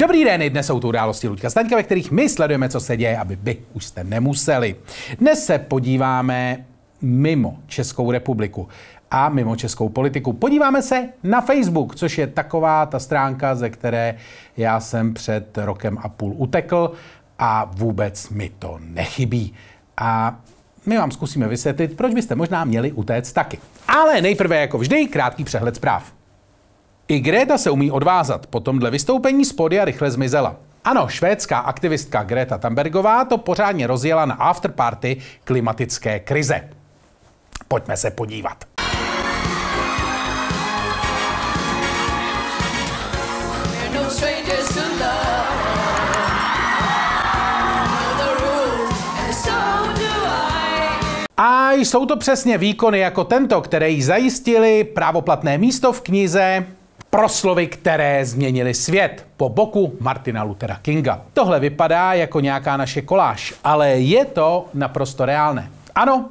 Dobrý den, dnes jsou tu události Luďka Staňka, ve kterých my sledujeme, co se děje, aby vy už jste nemuseli. Dnes se podíváme mimo Českou republiku a mimo českou politiku. Podíváme se na Facebook, což je taková ta stránka, ze které já jsem před rokem a půl utekl a vůbec mi to nechybí. A my vám zkusíme vysvětlit, proč byste možná měli utéct taky. Ale nejprve jako vždy krátký přehled zpráv. I Greta se umí odvázat, po tomhle vystoupení z podia rychle zmizela. Ano, švédská aktivistka Greta Thunbergová to pořádně rozjela na afterparty klimatické krize. Pojďme se podívat. A jsou to přesně výkony jako tento, které jí zajistili právoplatné místo v knize proslovy, které změnily svět po boku Martina Luthera Kinga. Tohle vypadá jako nějaká naše koláž, ale je to naprosto reálné. Ano,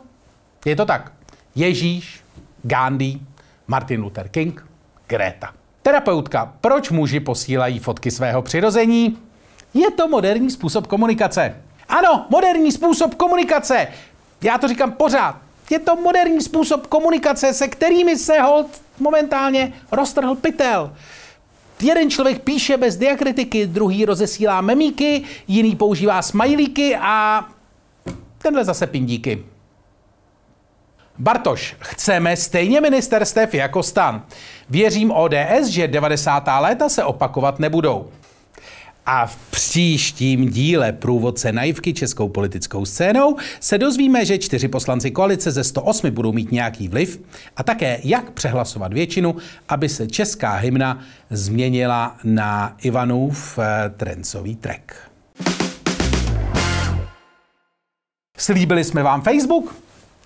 je to tak. Ježíš, Gandhi, Martin Luther King, Greta. Terapeutka, proč muži posílají fotky svého přirození? Je to moderní způsob komunikace. Ano, moderní způsob komunikace. Já to říkám pořád. Je to moderní způsob komunikace, se kterými se hold momentálně roztrhl pytel. Jeden člověk píše bez diakritiky, druhý rozesílá memíky, jiný používá smajlíky a tenhle zase pindíky. Bartoš, chceme stejně ministerstev jako stan. Věřím ODS, že 90. léta se opakovat nebudou. A v příštím díle průvodce naivky českou politickou scénou se dozvíme, že čtyři poslanci koalice ze 108 budou mít nějaký vliv a také jak přehlasovat většinu, aby se česká hymna změnila na Ivanův eh, trencový trek. Slíbili jsme vám Facebook?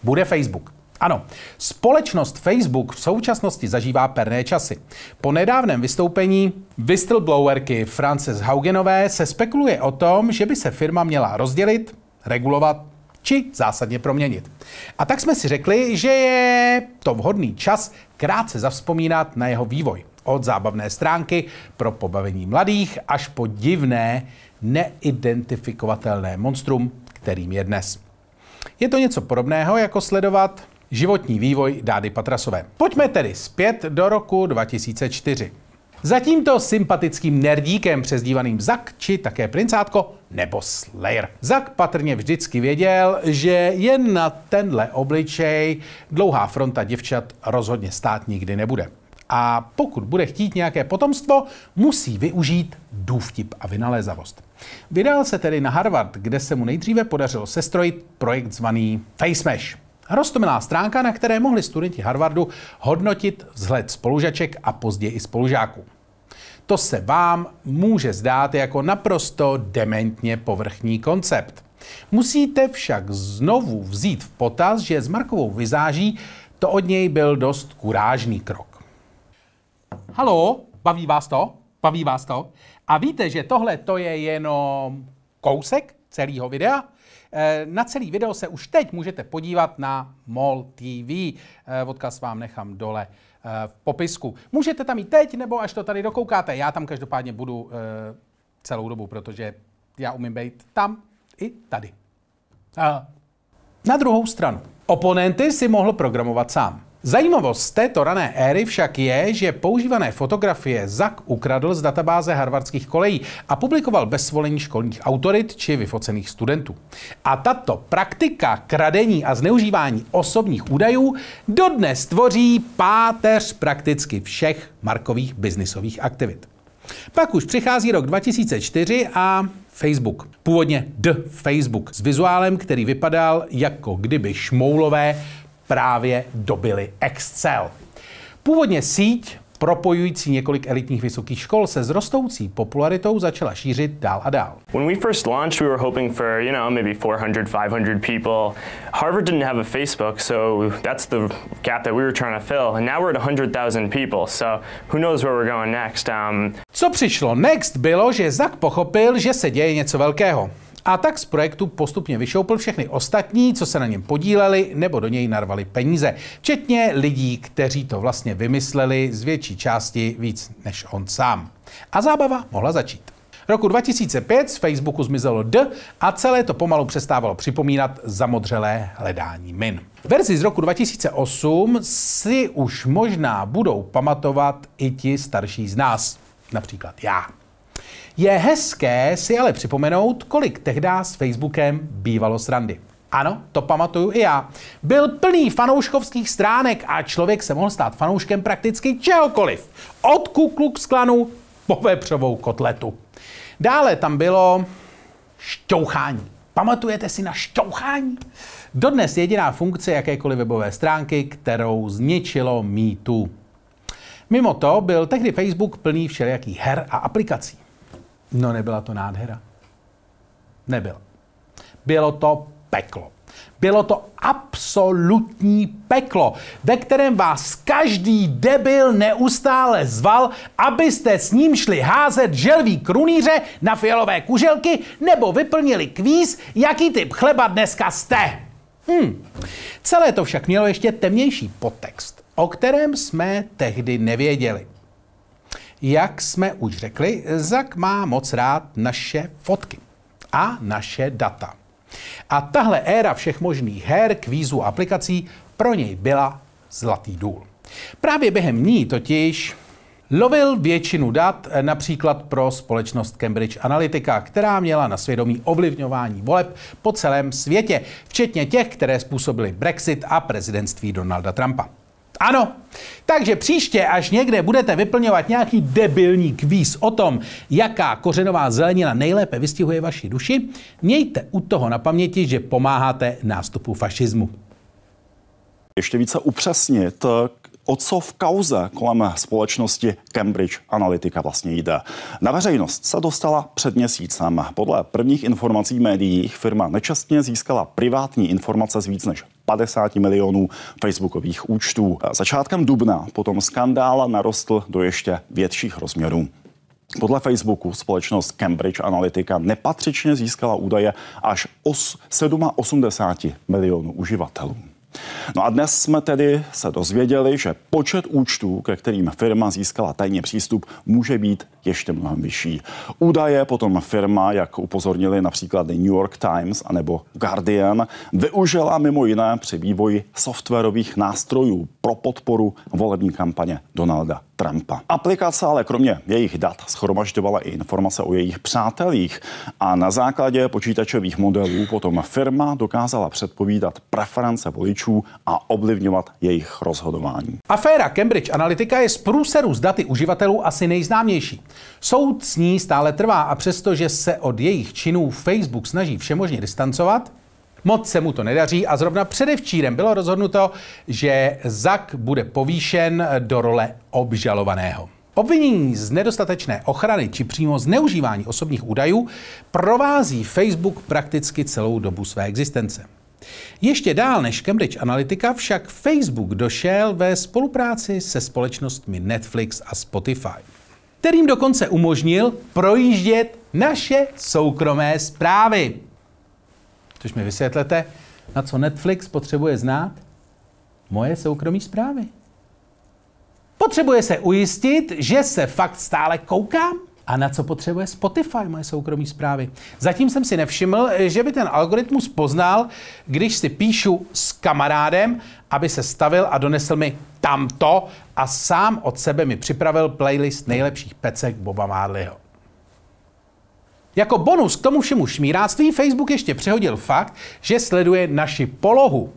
Bude Facebook. Ano, společnost Facebook v současnosti zažívá perné časy. Po nedávném vystoupení whistleblowerky Frances Haugenové se spekuluje o tom, že by se firma měla rozdělit, regulovat či zásadně proměnit. A tak jsme si řekli, že je to vhodný čas krátce zavzpomínat na jeho vývoj. Od zábavné stránky pro pobavení mladých až po divné, neidentifikovatelné monstrum, kterým je dnes. Je to něco podobného, jako sledovat životní vývoj Dády Patrasové. Pojďme tedy zpět do roku 2004. Za tímto sympatickým nerdíkem přezdívaným Zak či také princátko nebo Slayer. Zak patrně vždycky věděl, že jen na tenhle obličej dlouhá fronta děvčat rozhodně stát nikdy nebude. A pokud bude chtít nějaké potomstvo, musí využít důvtip a vynalézavost. Vydal se tedy na Harvard, kde se mu nejdříve podařilo sestrojit projekt zvaný FaceMesh. Rostomilá stránka, na které mohli studenti Harvardu hodnotit vzhled spolužaček a později i spolužáků. To se vám může zdát jako naprosto dementně povrchní koncept. Musíte však znovu vzít v potaz, že s Markovou vizáží to od něj byl dost kurážný krok. Halo, baví vás to? Baví vás to? A víte, že tohle to je jenom kousek celého videa. Eh, na celý video se už teď můžete podívat na MOL TV. Eh, odkaz vám nechám dole eh, v popisku. Můžete tam i teď, nebo až to tady dokoukáte. Já tam každopádně budu celou dobu, protože já umím být tam i tady. Na druhou stranu, oponenty si mohl programovat sám. Zajímavost z této rané éry však je, že používané fotografie Zak ukradl z databáze harvardských kolejí a publikoval bez svolení školních autorit či vyfocených studentů. A tato praktika kradení a zneužívání osobních údajů dodnes tvoří páteř prakticky všech markových biznisových aktivit. Pak už přichází rok 2004 a Facebook. Původně D Facebook s vizuálem, který vypadal jako kdyby šmoulové právě dobily Excel. Původně síť propojující několik elitních vysokých škol se s rostoucí popularitou začala šířit dál a dál. When we first launched, we were hoping for, you know, maybe 400, 500 people. Harvard didn't have a Facebook, so that's the gap that we were trying to fill. And now we're at 100,000 people, so who knows where we're going next. Um... Co přišlo next bylo, že Zak pochopil, že se děje něco velkého. A tak z projektu postupně vyšoupl všechny ostatní, co se na něm podíleli nebo do něj narvali peníze. Včetně lidí, kteří to vlastně vymysleli z větší části víc než on sám. A zábava mohla začít. Roku 2005 z Facebooku zmizelo D a celé to pomalu přestávalo připomínat zamodřelé hledání min. Verzi z roku 2008 si už možná budou pamatovat i ti starší z nás, například já. Je hezké si ale připomenout, kolik tehdy s Facebookem bývalo srandy. Ano, to pamatuju i já. Byl plný fanouškovských stránek a člověk se mohl stát fanouškem prakticky čehokoliv. Od kuklu k sklanu po vepřovou kotletu. Dále tam bylo šťouchání. Pamatujete si na šťouchání? Dodnes jediná funkce jakékoliv webové stránky, kterou zničilo mýtu. Mimo to byl tehdy Facebook plný všelijakých her a aplikací. No nebyla to nádhera. Nebyl. Bylo to peklo. Bylo to absolutní peklo, ve kterém vás každý debil neustále zval, abyste s ním šli házet želví krunýře na fialové kuželky nebo vyplnili kvíz, jaký typ chleba dneska jste. Hmm. Celé to však mělo ještě temnější podtext, o kterém jsme tehdy nevěděli jak jsme už řekli, Zak má moc rád naše fotky a naše data. A tahle éra všech možných her, kvízů a aplikací pro něj byla zlatý důl. Právě během ní totiž lovil většinu dat například pro společnost Cambridge Analytica, která měla na svědomí ovlivňování voleb po celém světě, včetně těch, které způsobily Brexit a prezidentství Donalda Trumpa. Ano. Takže příště, až někde budete vyplňovat nějaký debilní kvíz o tom, jaká kořenová zelenina nejlépe vystihuje vaši duši, mějte u toho na paměti, že pomáháte nástupu fašismu. Ještě více upřesnit, o co v kauze kolem společnosti Cambridge Analytica vlastně jde. Na veřejnost se dostala před měsícem. Podle prvních informací médií firma nečastně získala privátní informace z víc než 50 milionů facebookových účtů. Začátkem dubna potom skandál narostl do ještě větších rozměrů. Podle Facebooku společnost Cambridge Analytica nepatřičně získala údaje až 87 milionů uživatelů. No a dnes jsme tedy se dozvěděli, že počet účtů, ke kterým firma získala tajně přístup, může být ještě mnohem vyšší. Údaje potom firma, jak upozornili například New York Times anebo Guardian, využila mimo jiné při vývoji softwarových nástrojů pro podporu volební kampaně Donalda Trumpa. Aplikace ale kromě jejich dat schromažďovala i informace o jejich přátelích a na základě počítačových modelů potom firma dokázala předpovídat preference voličů a ovlivňovat jejich rozhodování. Aféra Cambridge Analytica je z průseru z daty uživatelů asi nejznámější. Soud s ní stále trvá a přestože se od jejich činů Facebook snaží všemožně distancovat, Moc se mu to nedaří a zrovna předevčírem bylo rozhodnuto, že Zak bude povýšen do role obžalovaného. Obvinění z nedostatečné ochrany či přímo zneužívání osobních údajů provází Facebook prakticky celou dobu své existence. Ještě dál než Cambridge Analytica však Facebook došel ve spolupráci se společnostmi Netflix a Spotify, kterým dokonce umožnil projíždět naše soukromé zprávy. Což mi vysvětlete, na co Netflix potřebuje znát moje soukromí zprávy. Potřebuje se ujistit, že se fakt stále koukám. A na co potřebuje Spotify moje soukromí zprávy? Zatím jsem si nevšiml, že by ten algoritmus poznal, když si píšu s kamarádem, aby se stavil a donesl mi tamto a sám od sebe mi připravil playlist nejlepších pecek Boba Marleyho. Jako bonus k tomu všemu šmíráctví Facebook ještě přehodil fakt, že sleduje naši polohu,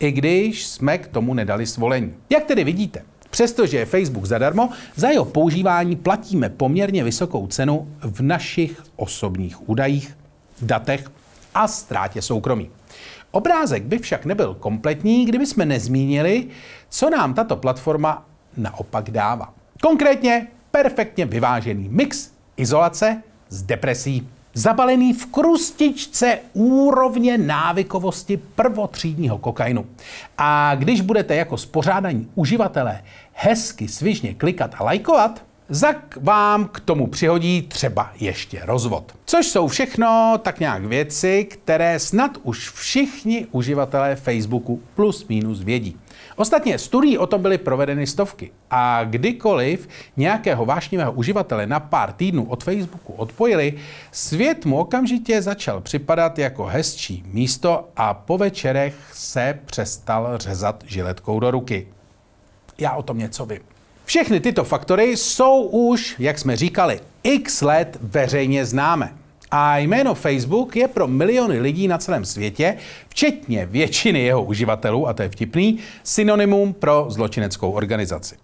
i když jsme k tomu nedali svolení. Jak tedy vidíte, přestože je Facebook zadarmo, za jeho používání platíme poměrně vysokou cenu v našich osobních údajích, datech a ztrátě soukromí. Obrázek by však nebyl kompletní, kdyby jsme nezmínili, co nám tato platforma naopak dává. Konkrétně perfektně vyvážený mix izolace z depresí. Zabalený v krustičce úrovně návykovosti prvotřídního kokainu. A když budete jako spořádaní uživatelé hezky svižně klikat a lajkovat, Zak vám k tomu přihodí třeba ještě rozvod. Což jsou všechno tak nějak věci, které snad už všichni uživatelé Facebooku plus minus vědí. Ostatně studií o tom byly provedeny stovky a kdykoliv nějakého vášnivého uživatele na pár týdnů od Facebooku odpojili, svět mu okamžitě začal připadat jako hezčí místo a po večerech se přestal řezat žiletkou do ruky. Já o tom něco vím. Všechny tyto faktory jsou už, jak jsme říkali, x let veřejně známe. A jméno Facebook je pro miliony lidí na celém světě, včetně většiny jeho uživatelů, a to je vtipný, synonymum pro zločineckou organizaci.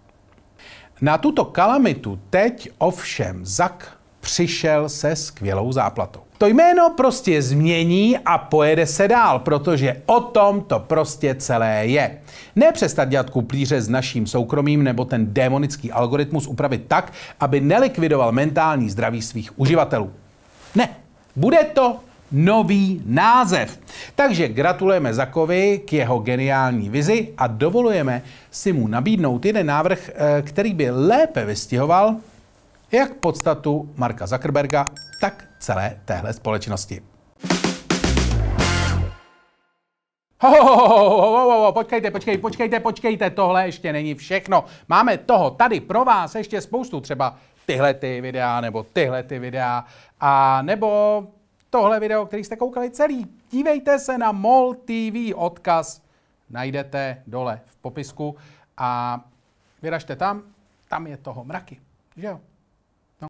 Na tuto kalamitu teď ovšem Zak přišel se skvělou záplatou. To jméno prostě změní a pojede se dál, protože o tom to prostě celé je. Nepřestat dělat kuplíře s naším soukromím nebo ten démonický algoritmus upravit tak, aby nelikvidoval mentální zdraví svých uživatelů. Ne, bude to nový název. Takže gratulujeme Zakovi k jeho geniální vizi a dovolujeme si mu nabídnout jeden návrh, eh, který by lépe vystihoval jak podstatu Marka Zuckerberga, tak celé téhle společnosti. Ho, ho, ho, ho, počkejte, počkejte, počkejte, počkejte, tohle ještě není všechno. Máme toho tady pro vás ještě spoustu, třeba tyhle ty videa, nebo tyhle ty videa, a nebo tohle video, který jste koukali celý. Dívejte se na MOL TV, odkaz najdete dole v popisku a vyražte tam, tam je toho mraky, že jo?